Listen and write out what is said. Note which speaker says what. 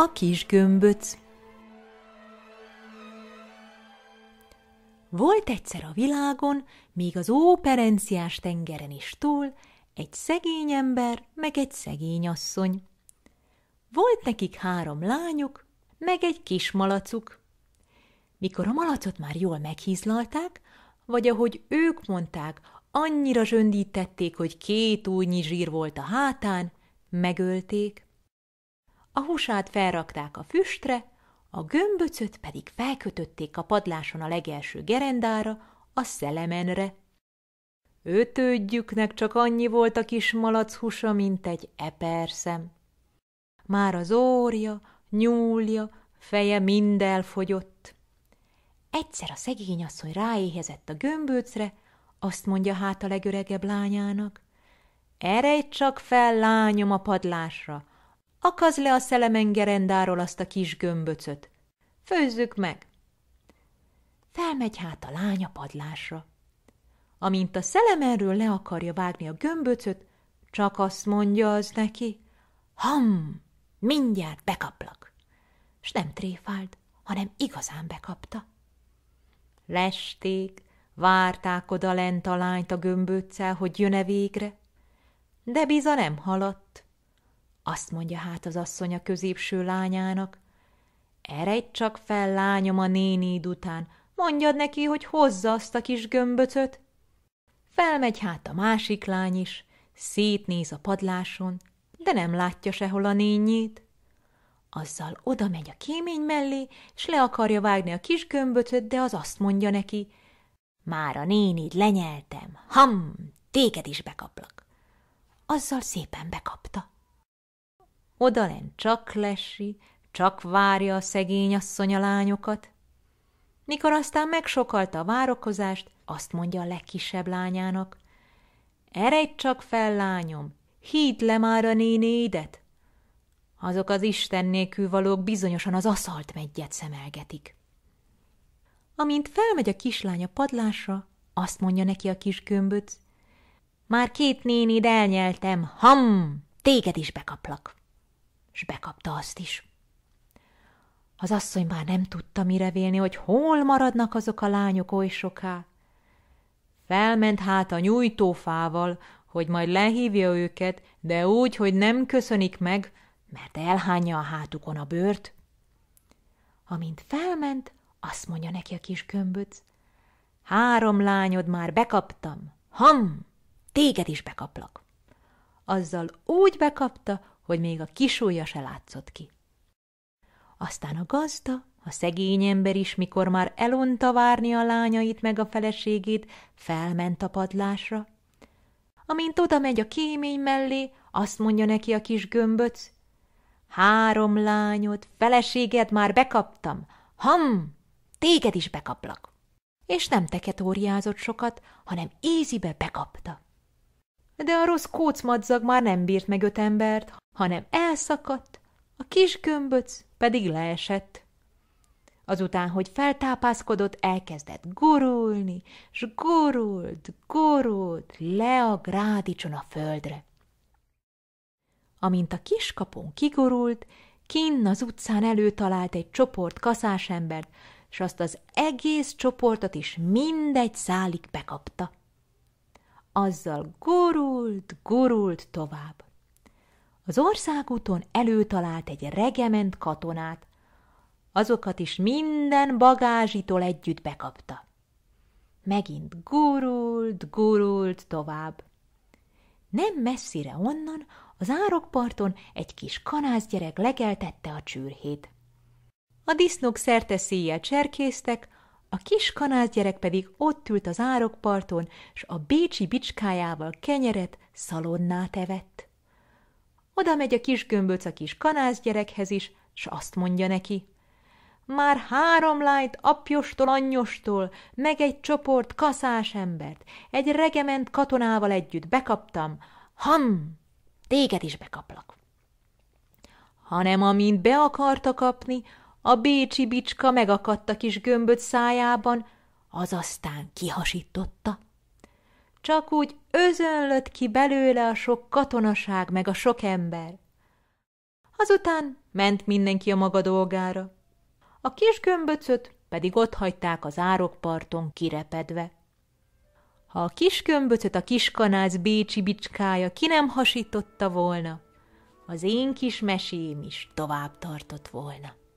Speaker 1: a kis gömböc. Volt egyszer a világon, még az óperenciás tengeren is túl, egy szegény ember, meg egy szegény asszony. Volt nekik három lányuk, meg egy kis malacuk. Mikor a malacot már jól meghízlalták, vagy ahogy ők mondták, annyira zsöndítették, hogy két újnyi zsír volt a hátán, megölték. A húsát felrakták a füstre, a gömböcöt pedig felkötötték a padláson a legelső gerendára, a szelemenre. Ötődjüknek csak annyi volt a kis malac húsa, mint egy eperszem. Már az órja, nyúlja, feje mind elfogyott. Egyszer a szegény asszony ráéhezett a gömbőcre, azt mondja hát a legöregebb lányának. Erej csak fel, lányom, a padlásra, akaz le a szelemengerendáról azt a kis gömböcöt. Főzzük meg! Felmegy hát a lánya padlásra. Amint a szelemenről le akarja vágni a gömböcöt, csak azt mondja az neki, ham, mindjárt bekaplak. S nem tréfált, hanem igazán bekapta. Lesték, várták oda lent a lányt a gömböccel, hogy jön-e végre, de biza nem haladt. Azt mondja hát az asszony a középső lányának. Eredj csak fel, lányom, a néni után, mondjad neki, hogy hozza azt a kis gömböcöt. Felmegy hát a másik lány is, szétnéz a padláson, de nem látja sehol a nényét. Azzal oda megy a kémény mellé, és le akarja vágni a kis gömböcöt, de az azt mondja neki, már a nénid lenyeltem, ham, téged is bekaplak. Azzal szépen bekapta odalen csak lesi, csak várja a szegény asszony a lányokat. Mikor aztán megsokalta a várokozást, azt mondja a legkisebb lányának. Eredj csak fel, lányom, híd le már a nénédet! Azok az Isten nélkül valók bizonyosan az aszalt megyet szemelgetik. Amint felmegy a kislánya padlásra, azt mondja neki a kis gömböc. Már két nénéd elnyeltem, ham, téged is bekaplak s bekapta azt is. Az asszony már nem tudta mire vélni, hogy hol maradnak azok a lányok oly soká. Felment hát a nyújtófával, hogy majd lehívja őket, de úgy, hogy nem köszönik meg, mert elhányja a hátukon a bőrt. Amint felment, azt mondja neki a kis gömböc. Három lányod már bekaptam. Ham! Téged is bekaplak. Azzal úgy bekapta, hogy még a kisúlya se látszott ki. Aztán a gazda, a szegény ember is, mikor már elonta várni a lányait meg a feleségét, felment a padlásra. Amint oda megy a kémény mellé, azt mondja neki a kis gömböc, három lányot, feleséged már bekaptam, ham, téged is bekaplak. És nem teket óriázott sokat, hanem ízibe bekapta de a rossz kócmadzag már nem bírt meg öt embert, hanem elszakadt, a kis gömböc pedig leesett. Azután, hogy feltápászkodott, elkezdett gurulni, s gurult, gurult le a grádicson a földre. Amint a kiskapon kigurult, kinn az utcán előtalált egy csoport embert, s azt az egész csoportot is mindegy szálig bekapta azzal gurult, gurult tovább. Az országúton előtalált egy regement katonát, azokat is minden bagázsitól együtt bekapta. Megint gurult, gurult tovább. Nem messzire onnan, az árokparton egy kis kanászgyerek legeltette a csürhét. A disznók szerte szíjjel cserkésztek, a kis gyerek pedig ott ült az árokparton, s a bécsi bicskájával kenyeret szalonnát evett. Oda megy a kis gömböc a kis gyerekhez is, s azt mondja neki. Már három lányt apjostól, anyjostól, meg egy csoport kaszás embert, egy regement katonával együtt bekaptam. Ham! Téged is bekaplak. Hanem amint be akarta kapni, a bécsi bicska megakadt a kis gömböt szájában, az aztán kihasította. Csak úgy özönlött ki belőle a sok katonaság meg a sok ember. Azután ment mindenki a maga dolgára. A kis gömböcöt pedig ott hagyták az árokparton kirepedve. Ha a kis gömböcöt a kiskanász bécsi bicskája ki nem hasította volna, az én kis mesém is tovább tartott volna.